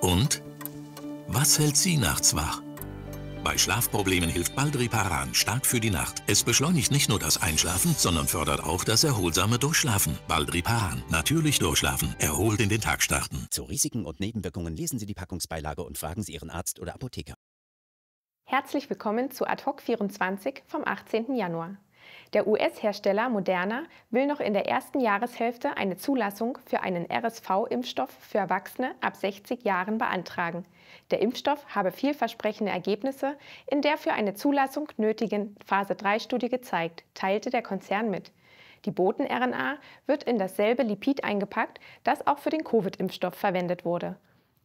Und? Was hält Sie nachts wach? Bei Schlafproblemen hilft Baldriparan stark für die Nacht. Es beschleunigt nicht nur das Einschlafen, sondern fördert auch das erholsame Durchschlafen. Baldriparan. Natürlich durchschlafen. Erholt in den Tag starten. Zu Risiken und Nebenwirkungen lesen Sie die Packungsbeilage und fragen Sie Ihren Arzt oder Apotheker. Herzlich willkommen zu Ad hoc 24 vom 18. Januar. Der US-Hersteller Moderna will noch in der ersten Jahreshälfte eine Zulassung für einen RSV-Impfstoff für Erwachsene ab 60 Jahren beantragen. Der Impfstoff habe vielversprechende Ergebnisse in der für eine Zulassung nötigen Phase-3-Studie gezeigt, teilte der Konzern mit. Die Boten-RNA wird in dasselbe Lipid eingepackt, das auch für den Covid-Impfstoff verwendet wurde.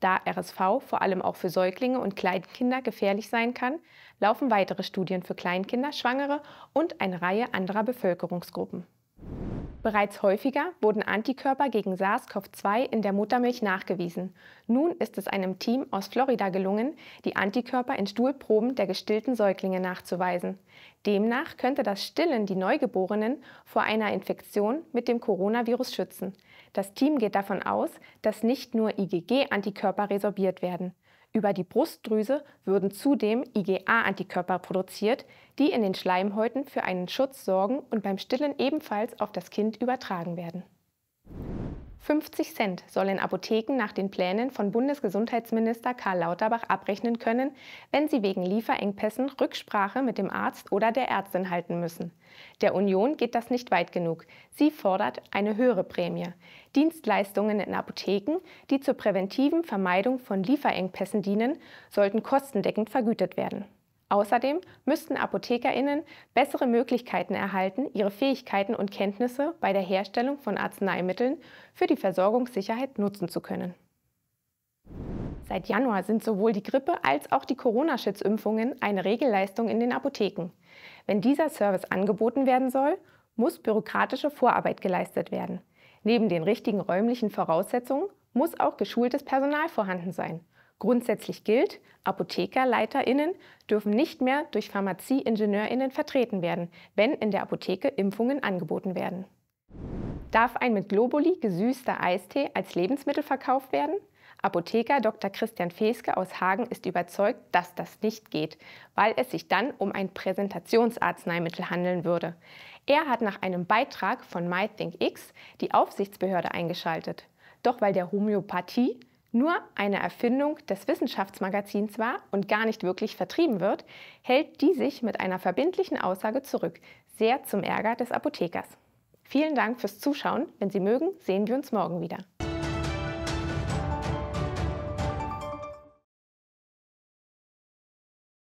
Da RSV vor allem auch für Säuglinge und Kleinkinder gefährlich sein kann, laufen weitere Studien für Kleinkinder, Schwangere und eine Reihe anderer Bevölkerungsgruppen. Bereits häufiger wurden Antikörper gegen SARS-CoV-2 in der Muttermilch nachgewiesen. Nun ist es einem Team aus Florida gelungen, die Antikörper in Stuhlproben der gestillten Säuglinge nachzuweisen. Demnach könnte das Stillen die Neugeborenen vor einer Infektion mit dem Coronavirus schützen. Das Team geht davon aus, dass nicht nur IgG-Antikörper resorbiert werden. Über die Brustdrüse würden zudem IgA-Antikörper produziert, die in den Schleimhäuten für einen Schutz sorgen und beim Stillen ebenfalls auf das Kind übertragen werden. 50 Cent sollen Apotheken nach den Plänen von Bundesgesundheitsminister Karl Lauterbach abrechnen können, wenn sie wegen Lieferengpässen Rücksprache mit dem Arzt oder der Ärztin halten müssen. Der Union geht das nicht weit genug. Sie fordert eine höhere Prämie. Dienstleistungen in Apotheken, die zur präventiven Vermeidung von Lieferengpässen dienen, sollten kostendeckend vergütet werden. Außerdem müssten Apothekerinnen bessere Möglichkeiten erhalten, ihre Fähigkeiten und Kenntnisse bei der Herstellung von Arzneimitteln für die Versorgungssicherheit nutzen zu können. Seit Januar sind sowohl die Grippe als auch die Corona-Schutzimpfungen eine Regelleistung in den Apotheken. Wenn dieser Service angeboten werden soll, muss bürokratische Vorarbeit geleistet werden. Neben den richtigen räumlichen Voraussetzungen muss auch geschultes Personal vorhanden sein. Grundsätzlich gilt, ApothekerleiterInnen dürfen nicht mehr durch PharmazieingenieurInnen vertreten werden, wenn in der Apotheke Impfungen angeboten werden. Darf ein mit Globuli gesüßter Eistee als Lebensmittel verkauft werden? Apotheker Dr. Christian Feeske aus Hagen ist überzeugt, dass das nicht geht, weil es sich dann um ein Präsentationsarzneimittel handeln würde. Er hat nach einem Beitrag von MyThinkX die Aufsichtsbehörde eingeschaltet. Doch weil der Homöopathie nur eine Erfindung des Wissenschaftsmagazins war und gar nicht wirklich vertrieben wird, hält die sich mit einer verbindlichen Aussage zurück, sehr zum Ärger des Apothekers. Vielen Dank fürs Zuschauen. Wenn Sie mögen, sehen wir uns morgen wieder.